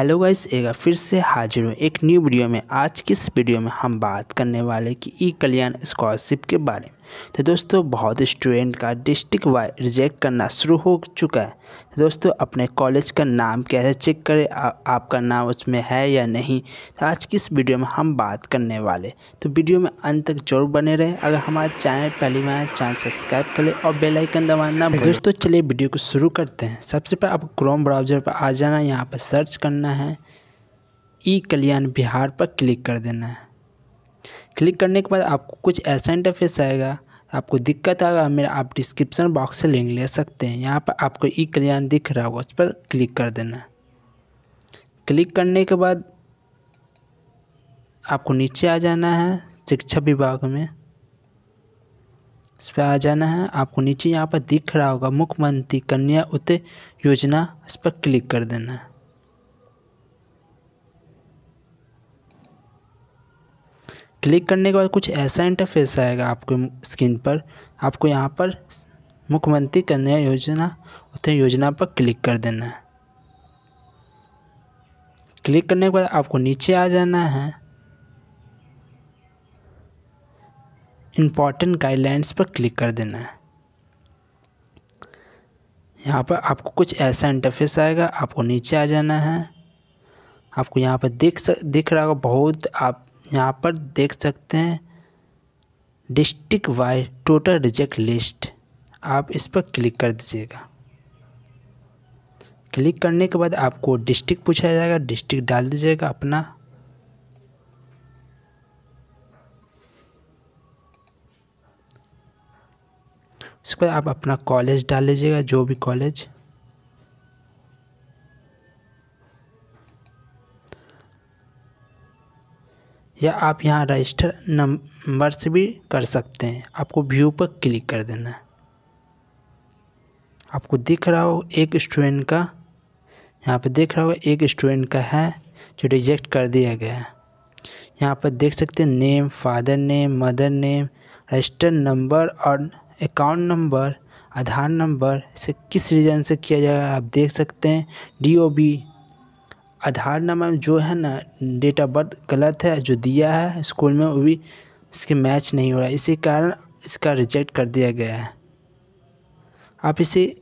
hello guys बार फिर से हाजिर हूँ एक न्यू वीडियो में आज की इस वीडियो में हम बात करने वाले कि ई कल्याण स्कॉलरशिप के बारे में तो दोस्तों बहुत स्टूडेंट का डिस्ट्रिक्ट वाइज रिजेक्ट करना शुरू हो चुका है तो दोस्तों अपने कॉलेज का नाम कैसे चेक करें आपका नाम उसमें है या नहीं तो आज की इस वीडियो में हम बात करने वाले तो वीडियो में अंत तक जरूर बने रहे अगर हमारे चैनल पहली बार चैनल सब्सक्राइब कर ले और बेलाइकन दबाना तो दोस्तों चलिए वीडियो को शुरू करते हैं सबसे पहले आप क्रोम ब्राउजर पर आ जाना यहाँ पर सर्च करना करना है ई कल्याण बिहार पर क्लिक कर देना है क्लिक करने के बाद आपको कुछ ऐसा इंटरफेस आएगा आपको दिक्कत आएगा मेरा आप डिस्क्रिप्शन बॉक्स से लिंक ले सकते हैं यहाँ पर आपको ई कल्याण दिख रहा होगा उस पर क्लिक कर देना है क्लिक करने के बाद आपको नीचे आ जाना है शिक्षा विभाग में इस पर आ जाना है आपको नीचे यहाँ पर दिख रहा होगा मुख्यमंत्री कन्या उत योजना इस पर क्लिक कर देना है क्लिक करने के बाद कुछ ऐसा इंटरफेस आएगा आपके स्क्रीन पर आपको यहाँ पर मुख्यमंत्री कन्या योजना उतने योजना पर क्लिक कर देना है क्लिक करने के बाद आपको नीचे आ जाना है इम्पॉर्टेंट गाइडलाइंस पर क्लिक कर देना है यहाँ पर आपको कुछ ऐसा इंटरफेस आएगा आपको नीचे आ जाना है आपको यहाँ पर दिख दिख रहा होगा बहुत आप यहाँ पर देख सकते हैं district wise total reject list आप इस पर क्लिक कर दीजिएगा क्लिक करने के बाद आपको डिस्ट्रिक्ट पूछा जाएगा डिस्ट्रिक्ट डाल दीजिएगा अपना उसके बाद आप अपना कॉलेज डाल लीजिएगा जो भी कॉलेज या आप यहाँ रजिस्टर नंबर से भी कर सकते हैं आपको व्यू पर क्लिक कर देना है आपको दिख रहा हो एक स्टूडेंट का यहाँ पर देख रहा हो एक स्टूडेंट का है जो रिजेक्ट कर दिया गया है यहाँ पर देख सकते हैं name father name mother name register number और अकाउंट नंबर आधार नंबर से किस रीज़न से किया जाएगा आप देख सकते हैं D O B Aadhaar number जो है ना डेट ऑफ बर्थ गलत है जो दिया है स्कूल में वो भी इसके मैच नहीं हो रहा है इसी कारण इसका रिजेक्ट कर दिया गया है आप इसे